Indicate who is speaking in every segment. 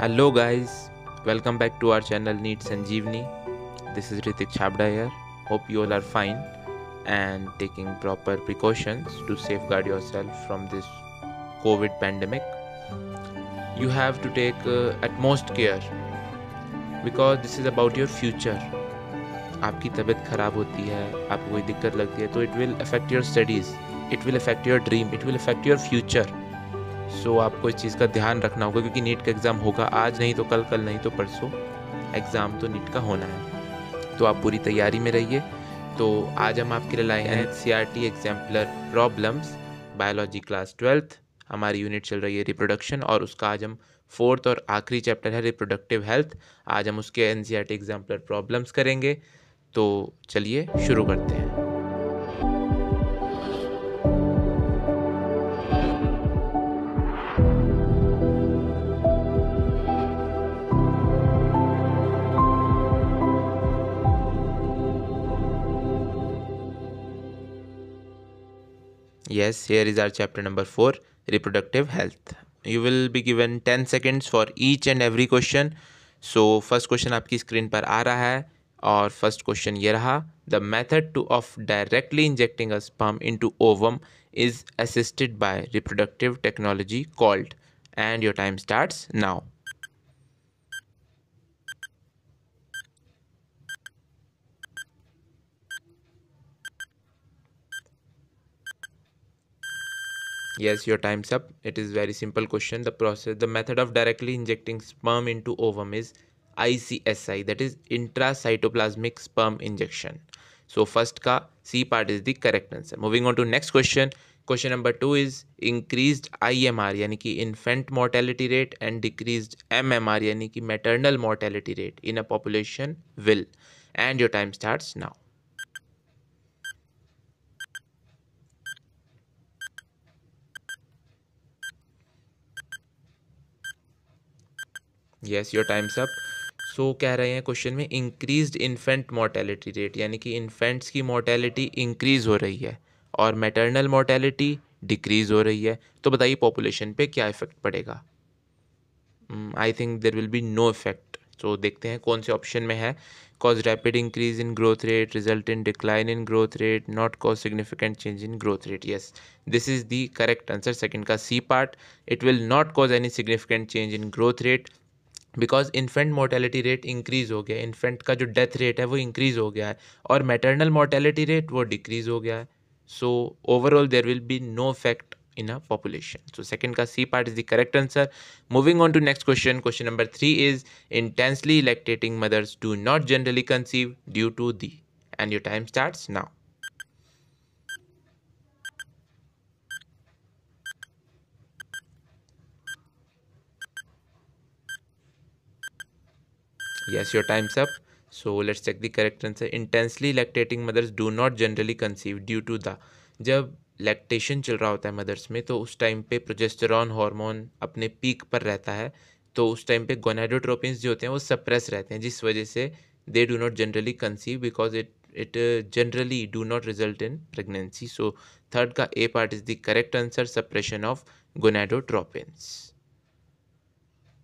Speaker 1: Hello guys welcome back to our channel NEET Sanjeevani this is Hrithik Chhabra here hope you all are fine and taking proper precautions to safeguard yourself from this covid pandemic you have to take utmost care because this is about your future आपकी तबीयत खराब होती है आपको कोई दिक्कत लगती है तो it will affect your studies it will affect your dream it will affect your future so so, आपको इस चीज़ का ध्यान रखना होगा क्योंकि नीट का एग्ज़ाम होगा आज नहीं तो कल कल नहीं तो परसों एग्ज़ाम तो नीट का होना है तो आप पूरी तैयारी में रहिए तो आज हम आपके लिए लाए हैं C R T exemplar problems biology class twelfth हमारी यूनिट चल रही है रिप्रोडक्शन और उसका आज हम फोर्थ और आखिरी चैप्टर है रिप्रोडक्टिव हेल्थ आज हम उसके N C R T exemplar problems करेंगे तो चलिए शुरू करते हैं Yes, here is our chapter number 4 reproductive health. You will be given 10 seconds for each and every question. So first question आपकी स्क्रीन पर आ रहा है और फर्स्ट क्वेश्चन ये रहा the method to of directly injecting a sperm into ovum is assisted by reproductive technology called and your time starts now yes your time's up it is very simple question the process the method of directly injecting sperm into ovum is ICSI that is intracytoplasmic sperm injection so first ka C part is the correct answer moving on to next question question number 2 is increased IMR यानी ki infant mortality rate and decreased MMR यानी ki maternal mortality rate in a population will and your time starts now yes your time's up so कह रहे हैं question में increase infant mortality rate यानी कि infants की mortality increase हो रही है और मेटर्नल मोर्टेलिटी डिक्रीज हो रही है तो बताइए पॉपुलेशन पे क्या इफेक्ट पड़ेगा I think there will be no effect तो देखते हैं कौन से ऑप्शन में है cause rapid increase in growth rate result in decline in growth rate not cause significant change in growth rate yes this is the correct answer second का C part it will not cause any significant change in growth rate because infant mortality rate increase हो गया infant का जो death rate है वो increase हो गया है और मैटरनल मोर्टेलिटी रेट वो डिक्रीज़ हो गया है so overall there will be no effect in a population so second का C part is the correct answer moving on to next question question number three is intensely lactating mothers do not generally conceive due to the and your time start now Yes, your time's up. So let's check the correct answer. Intensely lactating mothers do not generally conceive due to the जब lactation चल रहा होता है mother's में तो उस time पे progesterone hormone अपने पीक पर रहता है तो उस टाइम पे गोनाडोट्रोपिन्स जो होते हैं वो सप्रेस रहते हैं जिस वजह से they do not generally conceive because it it generally do not result in pregnancy so third का A part is the correct answer suppression of gonadotropins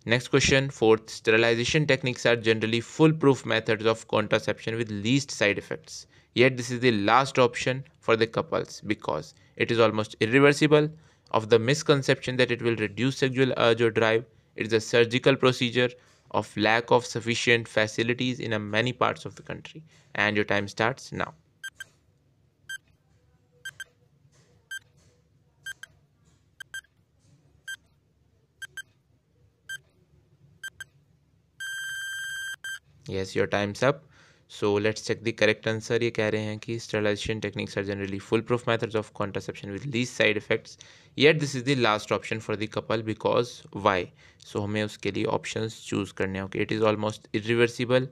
Speaker 1: Next question, fourth, sterilization techniques are generally foolproof methods of contraception with least side effects. Yet this is the last option for the couples because it is almost irreversible of the misconception that it will reduce sexual urge or drive. It is a surgical procedure of lack of sufficient facilities in many parts of the country. And your time starts now. Yes your time's up so let's check the correct answer ये कह रहे हैं कि sterilization techniques are generally full proof methods of contraception with least side effects yet this is the last option for the couple because why so हमें उसके लिए option choose करने होंगे it is almost irreversible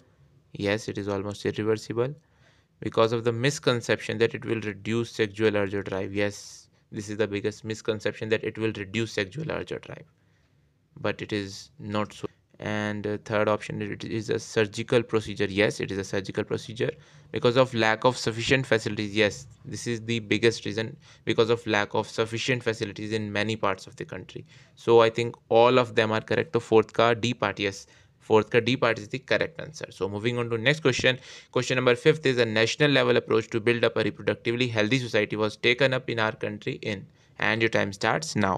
Speaker 1: yes it is almost irreversible because of the misconception that it will reduce sexual urge drive yes this is the biggest misconception that it will reduce sexual urge drive but it is not so and uh, third option it is a surgical procedure yes it is a surgical procedure because of lack of sufficient facilities yes this is the biggest reason because of lack of sufficient facilities in many parts of the country so i think all of them are correct The fourth car, d part yes fourth car, d part is the correct answer so moving on to next question question number fifth is a national level approach to build up a reproductively healthy society was taken up in our country in and your time starts now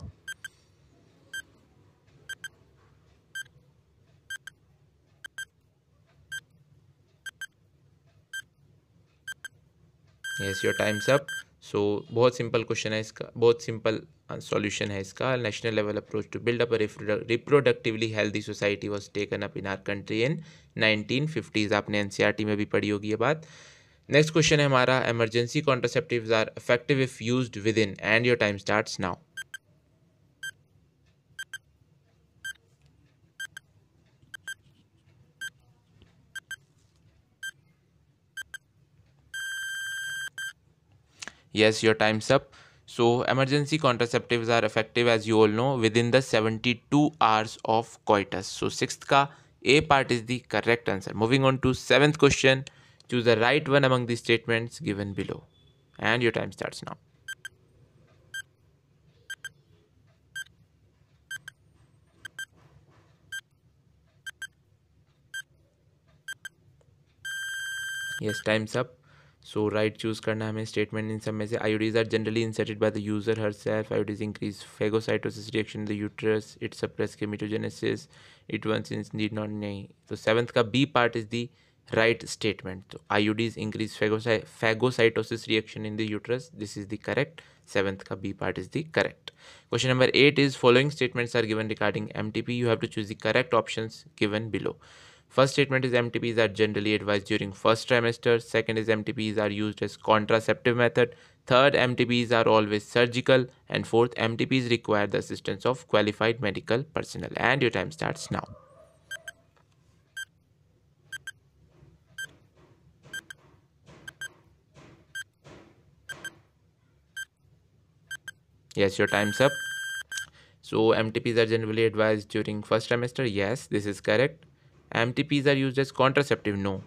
Speaker 1: yes your time's up so बहुत simple question है इसका बहुत simple solution है इसका national level approach to build up reproductively healthy society was taken up in our country in nineteen fifties आपने N e में भी पढ़ी होगी ये बात नेक्स्ट क्वेश्चन है हमारा emergency contraceptive are effective if use within and your time starts now yes your time's up so emergency contraceptives are effective as you all know within the 72 hours of coitus so sixth ka a part is the correct answer moving on to seventh question choose the right one among the statements given below and your time starts now yes time's up so right choose करना हमें statement इन सब में से IUDs are generally inserted by the user herself IUDs increase phagocytosis reaction the uterus it suppress chemitogenesis it once in need not नहीं तो seventh का B part is the right statement तो IUDs increase phago phagocytosis reaction in the uterus this is the correct seventh का B part is the correct question number eight is following statements are given regarding M T P you have to choose the correct option given below First statement is MTPs are generally advised during first trimester. Second is MTPs are used as contraceptive method. Third, MTPs are always surgical. And fourth, MTPs require the assistance of qualified medical personnel. And your time starts now. Yes, your time's up. So MTPs are generally advised during first trimester. Yes, this is correct. MTPs are used as contraceptive. No,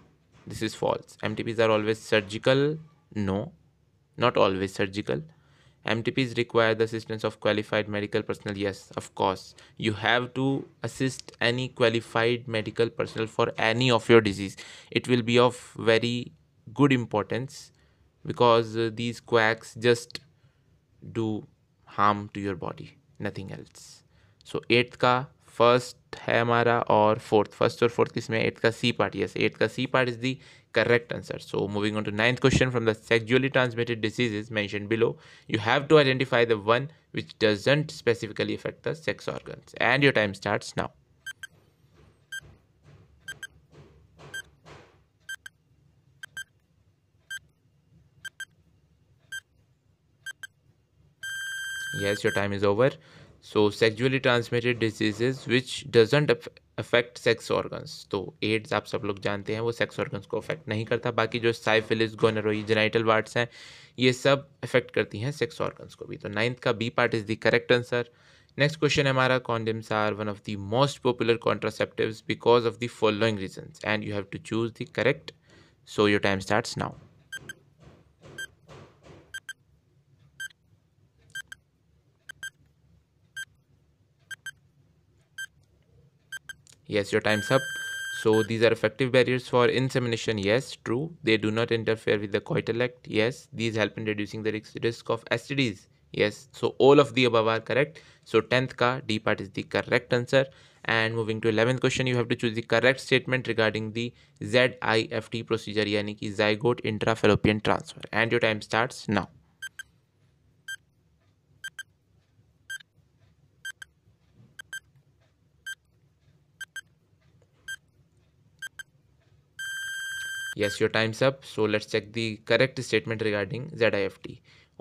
Speaker 1: this is false. MTPs are always surgical. No, not always surgical. MTPs require the assistance of qualified medical personnel. Yes, of course. You have to assist any qualified medical personnel for any of your disease. It will be of very good importance because uh, these quacks just do harm to your body, nothing else. So, eighth ka first है हमारा और fourth first और fourth किसमें eighth का C part yes eighth का C part is the correct answer so moving on to ninth question from the sexually transmitted disease is mention below you have to identify the one which doesn't specifically effect the sex organ and your time start now yes your time is over so sexually transmitted diseases which doesn't affect sex organs तो AIDS आप सब लोग जानते हैं वो sex organs को affect नहीं करता बाकी जो साइफिलिस गोनरोई जेनाइटल वार्ड्स हैं ये सब अफेक्ट करती हैं सेक्स ऑर्गन्स को भी तो नाइन्थ का B part is the correct answer next question है हमारा condoms are one of the most popular contraceptive because of the following reason and you have to choose the correct so your time start now yes your time's up so these are effective barriers for insemination. Yes, true. They do not interfere with the coital act. Yes, these help in reducing the risk of STDs. Yes, so all of the above are correct. So 10th ka D part is the correct answer. And moving to 11th question, you have to choose the correct statement regarding the ZIFT procedure, yani ki zygote intrafallopian transfer. And your time starts now. Yes, your time's up. So let's check the correct statement regarding ZIFT.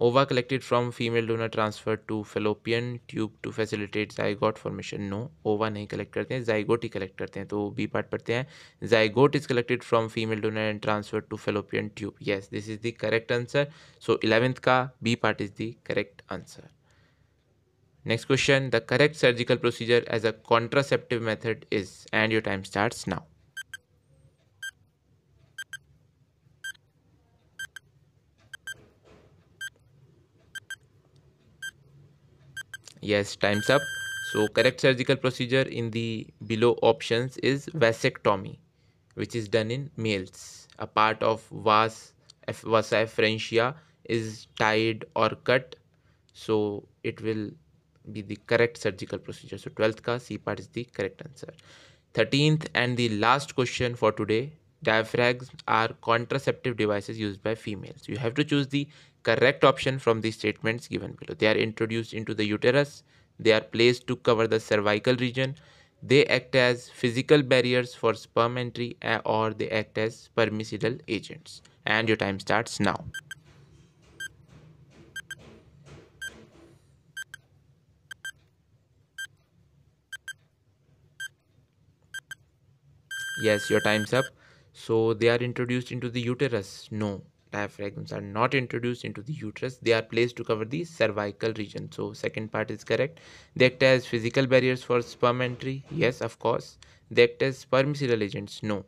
Speaker 1: Ova collected from female donor transferred to fallopian tube to facilitate zygote formation. No, ova नहीं collect करते हैं zygote ही collect करते हैं तो B part पढ़ते हैं Zygote is collected from female donor and transferred to fallopian tube. Yes, this is the correct answer. So 11th का B part is the correct answer. Next question, the correct surgical procedure as a contraceptive method is and your time starts now. yes time's up so correct surgical procedure in the below options is vasectomy which is done in males a part of vas vas efferentia is tied or cut so it will be the correct surgical procedure so 12th ka c part is the correct answer 13th and the last question for today diaphragms are contraceptive devices used by females you have to choose the correct option from the statements given below. They are introduced into the uterus. They are placed to cover the cervical region. They act as physical barriers for sperm entry eh, or they act as spermicidal agents. And your time starts now. Yes, your time's up. So they are introduced into the uterus. No, diaphragms are not introduced into the uterus they are placed to cover the cervical region so second part is correct they act as physical barriers for sperm entry yes of course they act as spermicidal agents no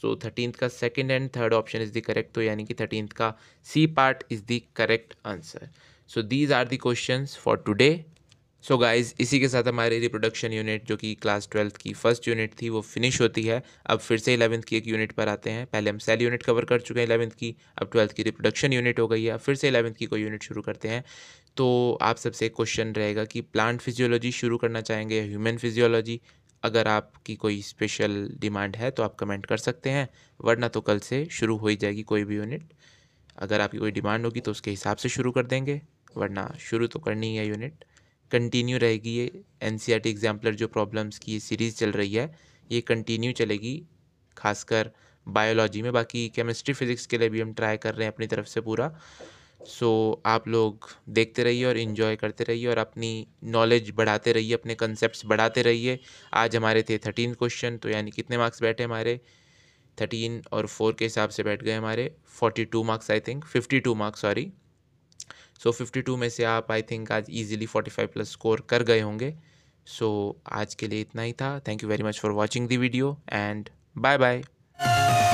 Speaker 1: so 13th ka second and third option is the correct तो yani ki 13th ka c part is the correct answer so these are the questions for today so so guys इसी के साथ हमारी reproduction unit जो कि class twelfth की first unit थी वो फिनिश होती है अब फिर से इलेवंथ की एक यूनिट पर आते हैं पहले हम सेल यूनिट कवर कर चुके हैं इलेवंथ की अब ट्वेल्थ की रिप्रोडक्शन यूनिट हो गई है अब फिर से इलेवंथ की कोई यूनिट शुरू करते हैं तो आप सबसे एक क्वेश्चन रहेगा कि प्लांट फिजियोलॉजी शुरू करना चाहेंगे या ह्यूमन फिजियोलॉजी अगर आपकी कोई स्पेशल डिमांड है तो आप कमेंट कर सकते हैं वरना तो कल से शुरू हो ही जाएगी कोई भी यूनिट अगर आपकी कोई डिमांड होगी तो उसके हिसाब से शुरू कर देंगे वरना शुरू तो करनी है यूनिट कंटिन्यू रहेगी ये N C R T exemplar जो प्रॉब्लम्स की सीरीज़ चल रही है ये कंटिन्यू चलेगी खासकर बायोलॉजी में बाकी केमिस्ट्री फिज़िक्स के लिए भी हम ट्राई कर रहे हैं अपनी तरफ से पूरा सो so, आप लोग देखते रहिए और इन्जॉय करते रहिए और अपनी नॉलेज बढ़ाते रहिए अपने कंसेप्ट बढ़ाते रहिए आज हमारे थे थर्टीन क्वेश्चन तो यानी कितने मार्क्स बैठे हमारे थर्टीन और फोर के हिसाब से बैठ गए हमारे forty two marks I think fifty two marks sorry so fifty two में से आप आई थिंक आज easily forty five plus score कर गए होंगे सो so, आज के लिए इतना ही था thank you very much for watching the video and bye bye